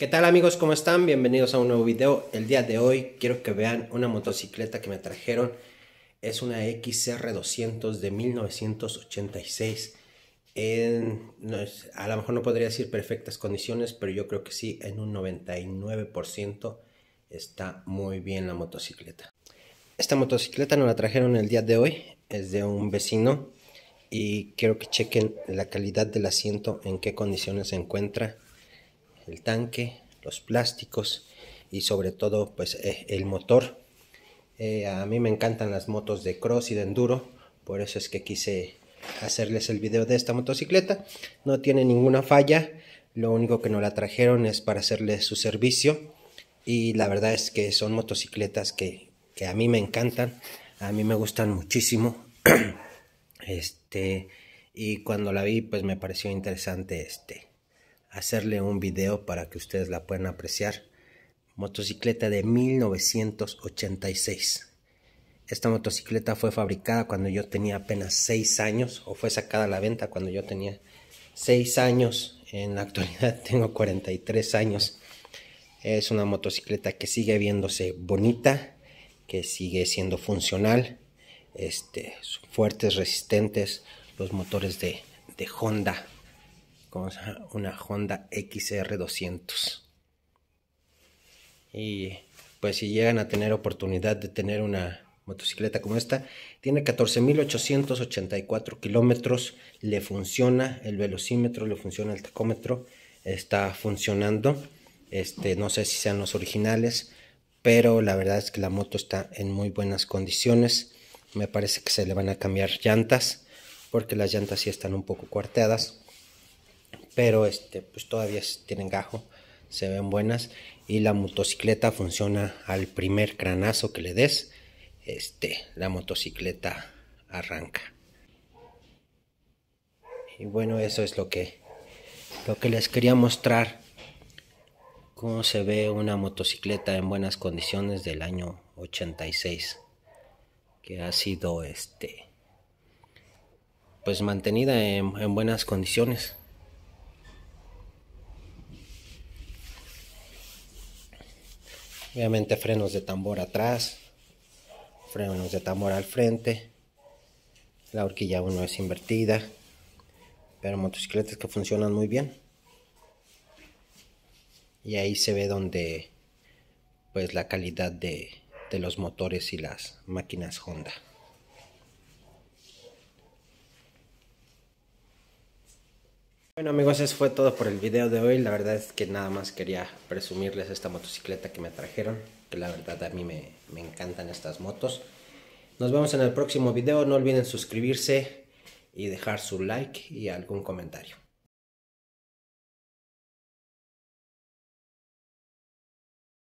¿Qué tal amigos? ¿Cómo están? Bienvenidos a un nuevo video. El día de hoy quiero que vean una motocicleta que me trajeron. Es una XR200 de 1986. no, a lo mejor no podría decir perfectas condiciones, pero yo creo que sí, en un 99% está muy bien la motocicleta. Esta motocicleta nos la trajeron el día de hoy. Es de un vecino y quiero que chequen la calidad del asiento, en qué condiciones se encuentra el tanque, los plásticos y sobre todo pues eh, el motor. Eh, a mí me encantan las motos de cross y de enduro, por eso es que quise hacerles el video de esta motocicleta. No tiene ninguna falla, lo único que no la trajeron es para hacerles su servicio y la verdad es que son motocicletas que, que a mí me encantan, a mí me gustan muchísimo. este y cuando la vi pues me pareció interesante este hacerle un video para que ustedes la puedan apreciar. Motocicleta de 1986. Esta motocicleta fue fabricada cuando yo tenía apenas 6 años o fue sacada a la venta cuando yo tenía 6 años. En la actualidad tengo 43 años. Es una motocicleta que sigue viéndose bonita, que sigue siendo funcional, este, fuertes, resistentes, los motores de, de Honda como Una Honda XR200. Y pues si llegan a tener oportunidad de tener una motocicleta como esta, tiene 14.884 kilómetros, le funciona el velocímetro, le funciona el tacómetro, está funcionando. Este, no sé si sean los originales, pero la verdad es que la moto está en muy buenas condiciones. Me parece que se le van a cambiar llantas, porque las llantas sí están un poco cuarteadas pero este, pues todavía tienen gajo, se ven buenas y la motocicleta funciona al primer granazo que le des, este, la motocicleta arranca. Y bueno, eso es lo que, lo que les quería mostrar, cómo se ve una motocicleta en buenas condiciones del año 86, que ha sido este pues mantenida en buenas condiciones. Obviamente frenos de tambor atrás, frenos de tambor al frente. La horquilla 1 es invertida, pero motocicletas que funcionan muy bien. Y ahí se ve donde pues la calidad de, de los motores y las máquinas Honda. Bueno amigos, eso fue todo por el video de hoy. La verdad es que nada más quería presumirles esta motocicleta que me trajeron. Que la verdad a mí me, encantan estas motos. Nos vemos en el próximo video. No olviden suscribirse y dejar su like y algún comentario.